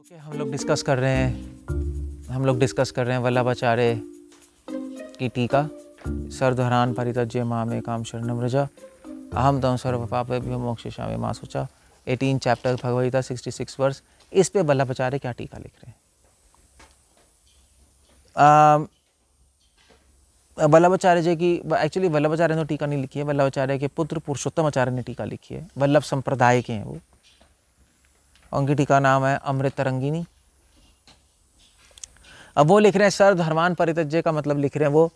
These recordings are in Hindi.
ओके हम लोग डिस्कस कर रहे हैं हम लोग डिस्कस कर रहे हैं वल्लभाचार्य की टीका सर्वधरान परितज्य मामे काम शरण रजा अहम तम सर्व पापेभ्यो मोक्षामे माँ सोचा eighteen chapter Bhagavad Gita sixty six verse इस पे वल्लभाचार्य क्या टीका लिख रहे हैं um, वल्लभाचार्य की एक्चुअली वल्लभाचार्य ने तो टीका नहीं लिखी है वल्लभाचार्य के पुत्र पुरुषोत्तम आचार्य ने टीका लिखी है वल्लभ संप्रदाय के हैं वो उनकी टीका नाम है अमृत तरंगिनी अब वो लिख रहे हैं धर्मान परितज्य का मतलब लिख रहे हैं वो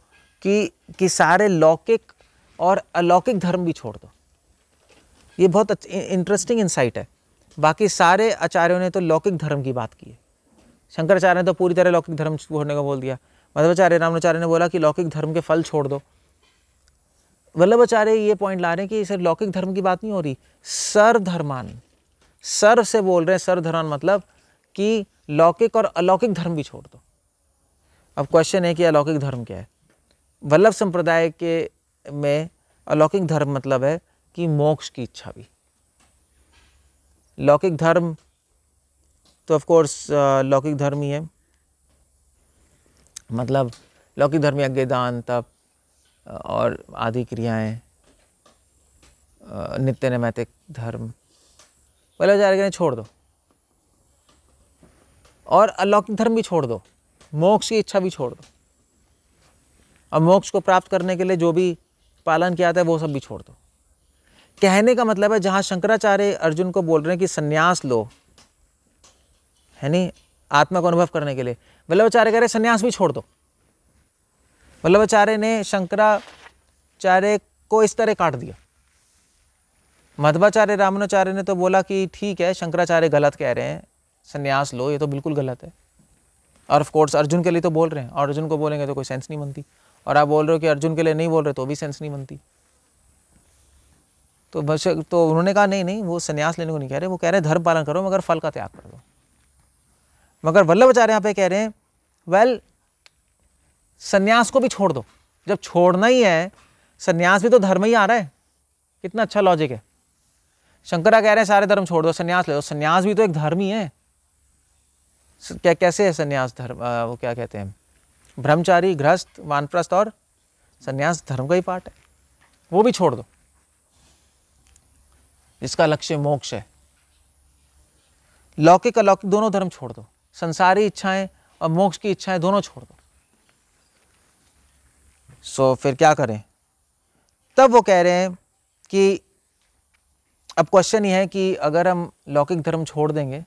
कि कि सारे लौकिक और अलौकिक धर्म भी छोड़ दो ये बहुत इंटरेस्टिंग इंसाइट है बाकी सारे आचार्यों ने तो लौकिक धर्म की बात की है शंकराचार्य ने तो पूरी तरह लौकिक धर्म छोड़ने को बोल दिया मध्वाचार्य रामाचार्य ने बोला कि लौकिक धर्म के फल छोड़ दो वल्लभाचार्य ये पॉइंट ला रहे हैं कि सर लौकिक धर्म की बात नहीं हो रही सर्वधर्मान सर से बोल रहे हैं सर्वधर्मान मतलब कि लौकिक और अलौकिक धर्म भी छोड़ दो अब क्वेश्चन है कि अलौकिक धर्म क्या है वल्लभ संप्रदाय के में अलौकिक धर्म मतलब है कि मोक्ष की इच्छा भी लौकिक धर्म तो ऑफ कोर्स लौकिक धर्म ही है मतलब लौकिक धर्म यज्ञ दान तप और आदि क्रियाएं नित्य नैमैतिक धर्म पहले आचार्य ने छोड़ दो और अलौकिक धर्म भी छोड़ दो मोक्ष की इच्छा भी छोड़ दो और मोक्ष को प्राप्त करने के लिए जो भी पालन किया जाता है वो सब भी छोड़ दो कहने का मतलब है जहाँ शंकराचार्य अर्जुन को बोल रहे हैं कि संन्यास लो है नहीं आत्मा को अनुभव करने के लिए वल्लभाचार्य कह रहे संन्यास भी छोड़ दो वल्लभाचार्य ने शंकराचार्य को इस तरह काट दिया मध्वाचार्य रामनाचार्य ने तो बोला कि ठीक है शंकराचार्य गलत कह रहे हैं संन्यास लो ये तो बिल्कुल गलत है और ऑफ कोर्स अर्जुन के लिए तो बोल रहे हैं और अर्जुन को बोलेंगे तो कोई सेंस नहीं बनती और आप बोल रहे हो कि अर्जुन के लिए नहीं बोल रहे तो भी सेंस नहीं बनती तो बस तो उन्होंने कहा नहीं नहीं वो सन्यास लेने को नहीं कह रहे वो कह रहे धर्म पालन करो मगर फल का त्याग कर दो मगर वल्लभाचार्य यहाँ पे कह रहे हैं वेल संन्यास को भी छोड़ दो जब छोड़ना ही है संन्यास भी तो धर्म ही आ रहा है कितना अच्छा लॉजिक है शंकरा कह रहे हैं सारे धर्म छोड़ दो संन्यास ले दो संन्यास भी तो एक धर्म ही है क्या कैसे है संन्यास धर्म आ, वो क्या कहते हैं ब्रह्मचारी गृहस्थ वानप्रस्थ और संन्यास धर्म का ही पार्ट है वो भी छोड़ दो जिसका लक्ष्य मोक्ष है लौकिक अलौकिक दोनों धर्म छोड़ दो संसारी इच्छाएं और मोक्ष की इच्छाएं दोनों छोड़ दो सो so, फिर क्या करें तब वो कह रहे हैं कि अब क्वेश्चन ये है कि अगर हम लौकिक धर्म छोड़ देंगे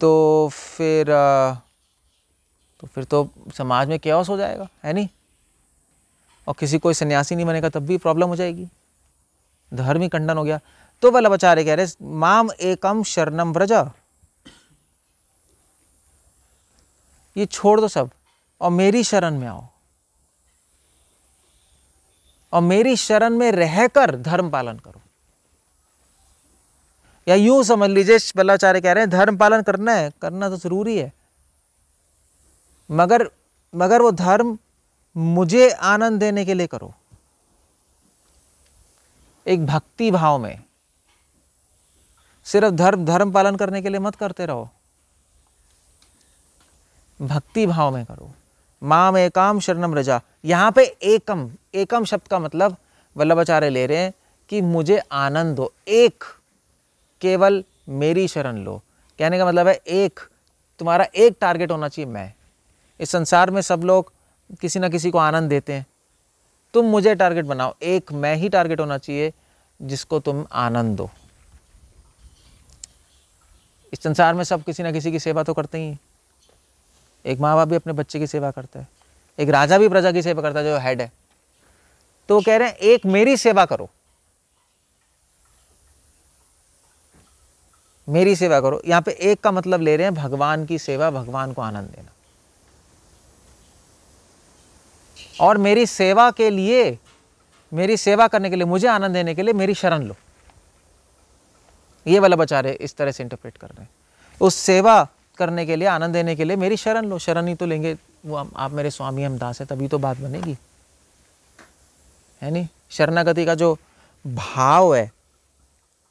तो फिर तो फिर तो समाज में क्या हो जाएगा है नहीं और किसी कोई सन्यासी नहीं बनेगा तब भी प्रॉब्लम हो जाएगी धर्म ही खंडन हो गया तो वल्लभाचार्य कह रहे माम एकम शरणम व्रजा ये छोड़ दो सब और मेरी शरण में आओ और मेरी शरण में रहकर धर्म पालन करो या यूं समझ लीजिए बल्लाचार्य कह रहे हैं धर्म पालन करना है करना तो जरूरी है मगर मगर वो धर्म मुझे आनंद देने के लिए करो एक भक्ति भाव में सिर्फ धर्म धर्म पालन करने के लिए मत करते रहो भक्ति भाव में करो माम एकाम शरणम रजा यहाँ पे एकम एकम शब्द का मतलब वल्लभाचार्य ले रहे हैं कि मुझे आनंद हो एक केवल मेरी शरण लो कहने का मतलब है एक तुम्हारा एक टारगेट होना चाहिए मैं इस संसार में सब लोग किसी ना किसी को आनंद देते हैं तुम मुझे टारगेट बनाओ एक मैं ही टारगेट होना चाहिए जिसको तुम आनंद दो इस संसार में सब किसी ना किसी की सेवा तो करते ही एक माँ बाप भी अपने बच्चे की सेवा करता है एक राजा भी प्रजा की सेवा करता है जो हेड है तो वो कह रहे हैं एक मेरी सेवा करो मेरी सेवा करो यहां पे एक का मतलब ले रहे हैं भगवान की सेवा भगवान को आनंद देना और मेरी सेवा के लिए मेरी सेवा करने के लिए मुझे आनंद देने के लिए मेरी शरण लो ये वाला बचा रहे इस तरह से इंटरप्रेट कर रहे हैं उस सेवा करने के लिए आनंद देने के लिए मेरी शरण लो शरण ही तो लेंगे वो आप मेरे स्वामी हम दास है तभी तो बात बनेगी है नहीं शरणागति का जो भाव है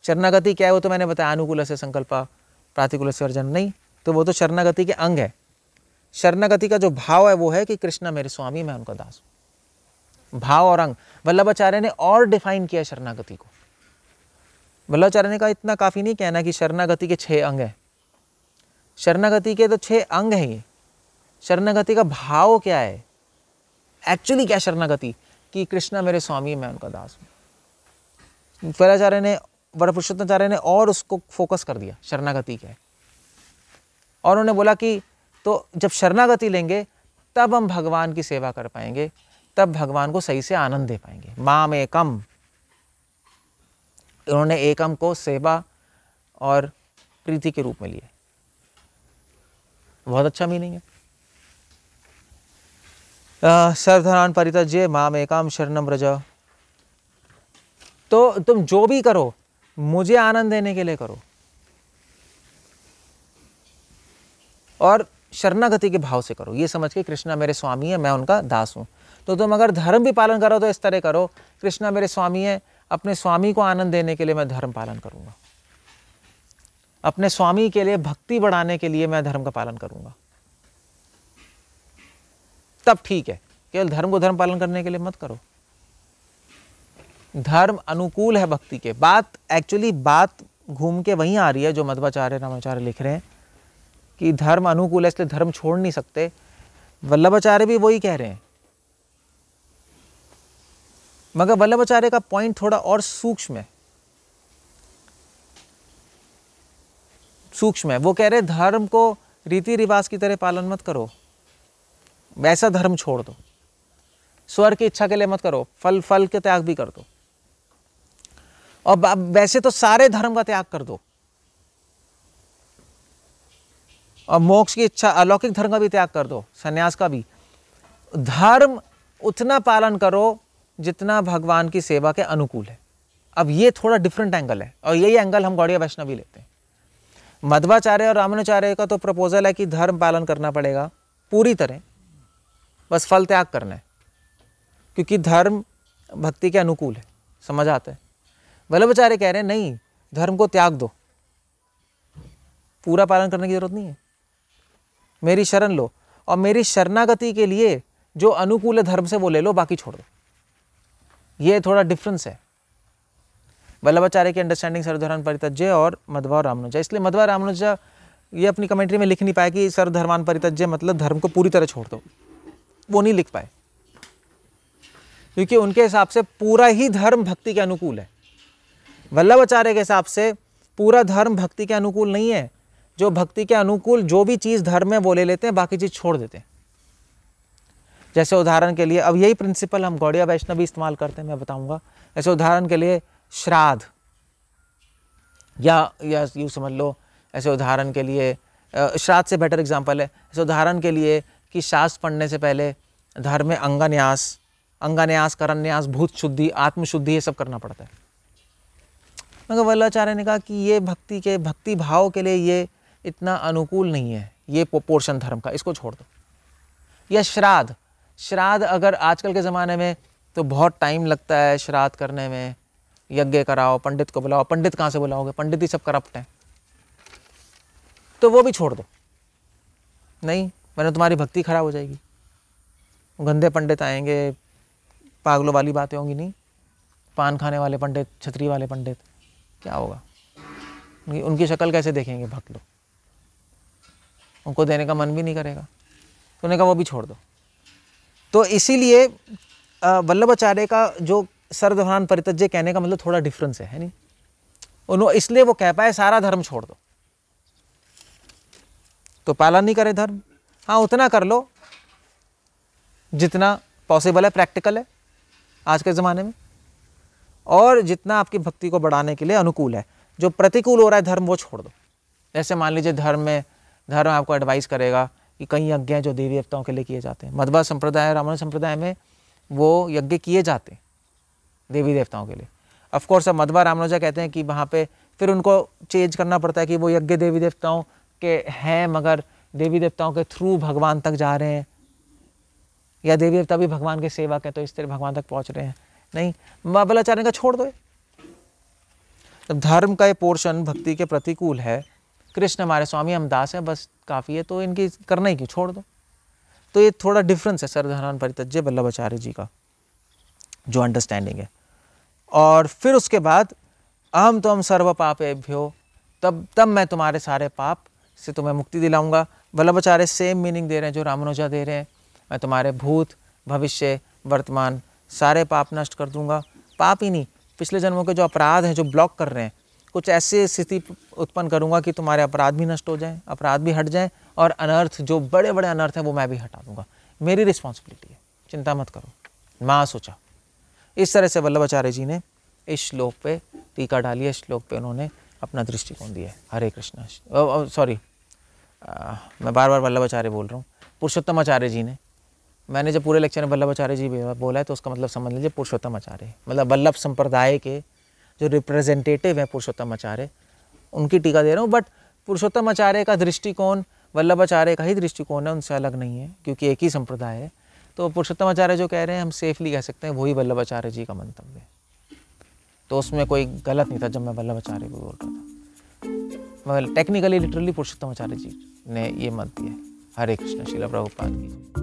शरणागति क्या है वो तो मैंने बताया अनुकूल से संकल्प प्रातिकूल से अर्जन नहीं तो वो तो शरणागति के अंग है शरणागति का जो भाव है वो है कि कृष्णा मेरे स्वामी मैं उनका दास हूँ भाव और अंग वल्लभाचार्य ने और डिफाइन किया शरणागति को वल्लभाचार्य ने कहा इतना काफ़ी नहीं कहना कि शरणागति के छः अंग हैं शरणागति के तो छः अंग हैं ये शरणागति का भाव क्या है एक्चुअली क्या शरणागति कि कृष्णा मेरे स्वामी मैं उनका दास हूँ फैलाचार्य ने वरपुरुषोत्तमाचार्य ने और उसको फोकस कर दिया शरणागति क्या है और उन्होंने बोला कि तो जब शरणागति लेंगे तब हम भगवान की सेवा कर पाएंगे तब भगवान को सही से आनंद दे पाएंगे माम एकम उन्होंने एकम को सेवा और प्रीति के रूप में लिया बहुत अच्छा मीनिंग है सर्वधरान परिता जय माम एकाम शरणम रजा तो तुम जो भी करो मुझे आनंद देने के लिए करो और शरणागति के भाव से करो ये समझ के कृष्णा मेरे स्वामी है मैं उनका दास हूँ तो तुम अगर धर्म भी पालन करो तो इस तरह करो कृष्णा मेरे स्वामी है अपने स्वामी को आनंद देने के लिए मैं धर्म पालन करूँगा अपने स्वामी के लिए भक्ति बढ़ाने के लिए मैं धर्म का पालन करूंगा तब ठीक है केवल धर्म को धर्म पालन करने के लिए मत करो धर्म अनुकूल है भक्ति के बात एक्चुअली बात घूम के वहीं आ रही है जो मध्वाचार्य रामाचार्य लिख रहे हैं कि धर्म अनुकूल है इसलिए धर्म छोड़ नहीं सकते वल्लभाचार्य भी वही कह रहे हैं मगर वल्लभाचार्य का पॉइंट थोड़ा और सूक्ष्म है सूक्ष्म है वो कह रहे धर्म को रीति रिवाज की तरह पालन मत करो वैसा धर्म छोड़ दो स्वर की इच्छा के लिए मत करो फल फल के त्याग भी कर दो और वैसे तो सारे धर्म का त्याग कर दो और मोक्ष की इच्छा अलौकिक धर्म का भी त्याग कर दो संन्यास का भी धर्म उतना पालन करो जितना भगवान की सेवा के अनुकूल है अब ये थोड़ा डिफरेंट एंगल है और यही एंगल हम गौड़िया वैष्णवी लेते हैं मध्वाचार्य और रामानुचार्य का तो प्रपोजल है कि धर्म पालन करना पड़ेगा पूरी तरह बस फल त्याग करना है क्योंकि धर्म भक्ति के अनुकूल है समझ आता है वल्लभाचार्य कह रहे हैं नहीं धर्म को त्याग दो पूरा पालन करने की जरूरत नहीं है मेरी शरण लो और मेरी शरणागति के लिए जो अनुकूल है धर्म से वो ले लो बाकी छोड़ दो ये थोड़ा डिफरेंस है वल्लभाचार्य की अंडरस्टैंडिंग सर्वधर्मान परितज्य और मध्वा रामानुजा इसलिए मध्वा रामनुजा ये अपनी कमेंट्री में लिख नहीं पाया कि सर्वधर्मान परितज्य मतलब धर्म को पूरी तरह छोड़ दो वो नहीं लिख पाए क्योंकि उनके हिसाब से पूरा ही धर्म भक्ति के अनुकूल है वल्लभाचार्य के हिसाब से पूरा धर्म भक्ति के अनुकूल नहीं है जो भक्ति के अनुकूल जो भी चीज़ धर्म में वो ले लेते हैं बाकी चीज़ छोड़ देते हैं जैसे उदाहरण के लिए अब यही प्रिंसिपल हम गौड़िया वैष्णव भी इस्तेमाल करते हैं मैं बताऊंगा ऐसे उदाहरण के लिए श्राद्ध या या यूँ समझ लो ऐसे उदाहरण के लिए श्राद्ध से बेटर एग्जाम्पल है ऐसे उदाहरण के लिए कि शास्त्र पढ़ने से पहले धर्म में अंगान्यास अंगान्यास करन्यास भूत शुद्धि आत्मशुद्धि ये सब करना पड़ता है मगर वल्लाचार्य ने कहा कि ये भक्ति के भक्ति भाव के लिए ये इतना अनुकूल नहीं है ये पोर्शन धर्म का इसको छोड़ दो या श्राद्ध श्राद्ध अगर आजकल के ज़माने में तो बहुत टाइम लगता है श्राद्ध करने में यज्ञ कराओ पंडित को बुलाओ पंडित कहाँ से बुलाओगे पंडित ही सब करप्ट हैं तो वो भी छोड़ दो नहीं मैंने तुम्हारी भक्ति खराब हो जाएगी गंदे पंडित आएंगे पागलों वाली बातें होंगी नहीं पान खाने वाले पंडित छतरी वाले पंडित क्या होगा उनकी, उनकी शक्ल कैसे देखेंगे भक्त लोग उनको देने का मन भी नहीं करेगा तो उन्हें कहा वो भी छोड़ दो तो इसीलिए वल्लभाचार्य का जो सर्वधर्मान परितज्य कहने का मतलब थोड़ा डिफरेंस है है नहीं उन्होंने इसलिए वो कह पाए सारा धर्म छोड़ दो तो पालन नहीं करे धर्म हाँ उतना कर लो जितना पॉसिबल है प्रैक्टिकल है आज के ज़माने में और जितना आपकी भक्ति को बढ़ाने के लिए अनुकूल है जो प्रतिकूल हो रहा है धर्म वो छोड़ दो जैसे मान लीजिए धर्म में धर्म आपको एडवाइस करेगा कि कई यज्ञ जो देवी देवताओं के लिए किए जाते हैं मधुबा संप्रदाय रामायण संप्रदाय में वो यज्ञ किए जाते हैं देवी देवताओं के लिए ऑफकोर्स अब मधवा रामनोजा कहते हैं कि वहाँ पे फिर उनको चेंज करना पड़ता है कि वो यज्ञ देवी देवताओं के हैं मगर देवी देवताओं के थ्रू भगवान तक जा रहे हैं या देवी देवता भी भगवान के सेवक हैं तो इस तरह भगवान तक पहुँच रहे हैं नहीं महाबलाचार्य का छोड़ दो तो धर्म का ये पोर्शन भक्ति के प्रतिकूल है कृष्ण हमारे स्वामी हम दास हैं बस काफ़ी है तो इनकी करना ही क्यों छोड़ दो तो ये थोड़ा डिफरेंस है सर्वधारण परितज्य वल्लभाचार्य जी का जो अंडरस्टैंडिंग है और फिर उसके बाद अहम तो हम सर्व पापेभ्यो तब तब मैं तुम्हारे सारे पाप से तुम्हें मुक्ति दिलाऊंगा वल्लभाचार्य सेम मीनिंग दे रहे हैं जो रामानुजा दे रहे हैं मैं तुम्हारे भूत भविष्य वर्तमान सारे पाप नष्ट कर दूंगा पाप ही नहीं पिछले जन्मों के जो अपराध हैं जो ब्लॉक कर रहे हैं कुछ ऐसी स्थिति उत्पन्न करूंगा कि तुम्हारे अपराध भी नष्ट हो जाएं अपराध भी हट जाएं और अनर्थ जो बड़े बड़े अनर्थ हैं वो मैं भी हटा दूंगा मेरी रिस्पॉन्सिबिलिटी है चिंता मत करो माँ सोचा इस तरह से वल्लभाचार्य जी ने इस श्लोक पे टीका डाली है श्लोक पे उन्होंने अपना दृष्टिकोण दिया है हरे कृष्ण सॉरी मैं बार बार वल्लभाचार्य बोल रहा हूँ पुरुषोत्तम आचार्य जी ने मैंने जब पूरे लेक्चर में वल्लभाचार्य जी बोला है तो उसका मतलब समझ लीजिए पुरुषोत्तम आचार्य मतलब वल्लभ संप्रदाय के जो रिप्रेजेंटेटिव हैं पुरुषोत्तम आचार्य उनकी टीका दे रहा हूँ बट पुरुषोत्तम आचार्य का दृष्टिकोण वल्लभाचार्य का ही दृष्टिकोण है उनसे अलग नहीं है क्योंकि एक ही संप्रदाय है तो पुरुषोत्तम आचार्य जो कह रहे हैं हम सेफली कह सकते हैं वही वल्लभ आचार्य जी का मंतव्य है तो उसमें कोई गलत नहीं था जब मैं आचार्य को बोल रहा था मगर टेक्निकली लिटरली पुरुषोत्तम आचार्य जी ने ये मत दिया हरे कृष्ण शिला प्रभुपाद की